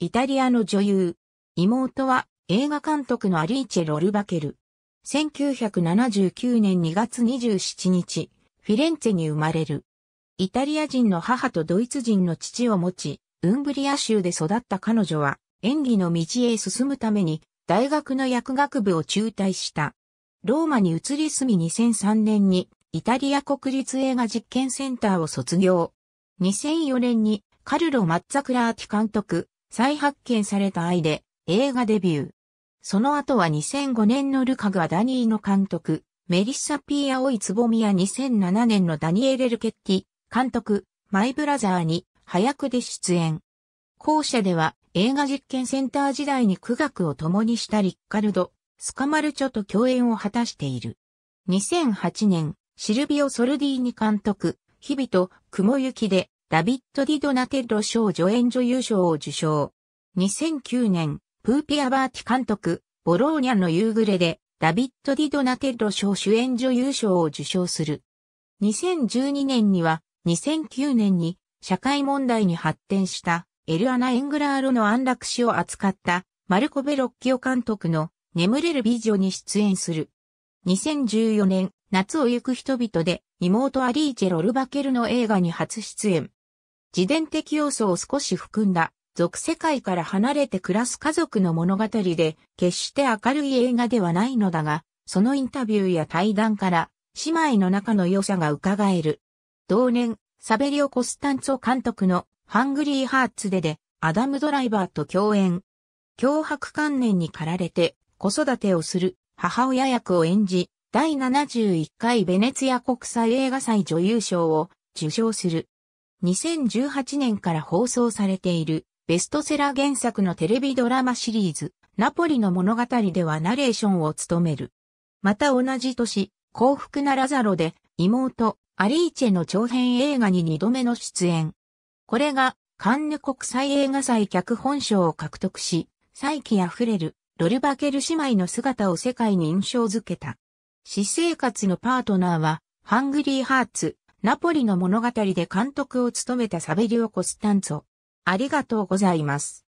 イタリアの女優。妹は映画監督のアリーチェ・ロルバケル。1979年2月27日、フィレンツェに生まれる。イタリア人の母とドイツ人の父を持ち、ウンブリア州で育った彼女は、演技の道へ進むために、大学の薬学部を中退した。ローマに移り住み2003年に、イタリア国立映画実験センターを卒業。2004年に、カルロ・マッツァクラーティ監督、再発見された愛で映画デビュー。その後は2005年のルカグアダニーの監督、メリッサ・ピー・アオイ・ツボミや2007年のダニエレ・ルケッティ、監督、マイ・ブラザーに早くで出演。後者では映画実験センター時代に苦学を共にしたリッカルド、スカマルチョと共演を果たしている。2008年、シルビオ・ソルディーニ監督、日々と雲行きでダビッド・ディ・ドナテッド賞助演女優賞を受賞。2009年、プーピアバーティ監督、ボローニャの夕暮れで、ダビッド・ディ・ドナテッド賞主演女優賞を受賞する。2012年には、2009年に、社会問題に発展した、エルアナ・エングラーロの安楽死を扱った、マルコ・ベロッキオ監督の、眠れる美女に出演する。2014年、夏を行く人々で、妹アリーチェ・ロルバケルの映画に初出演。自伝的要素を少し含んだ、俗世界から離れて暮らす家族の物語で、決して明るい映画ではないのだが、そのインタビューや対談から、姉妹の中の良さが伺える。同年、サベリオ・コスタンツォ監督のハングリー・ハーツでで、アダム・ドライバーと共演。脅迫観念に駆られて子育てをする母親役を演じ、第71回ベネツィア国際映画祭女優賞を受賞する。2018年から放送されているベストセラー原作のテレビドラマシリーズ、ナポリの物語ではナレーションを務める。また同じ年、幸福なラザロで妹、アリーチェの長編映画に2度目の出演。これがカンヌ国際映画祭脚本賞を獲得し、再起溢れるドルバケル姉妹の姿を世界に印象づけた。私生活のパートナーは、ハングリーハーツ、ナポリの物語で監督を務めたサベリオ・コスタンツォ。ありがとうございます。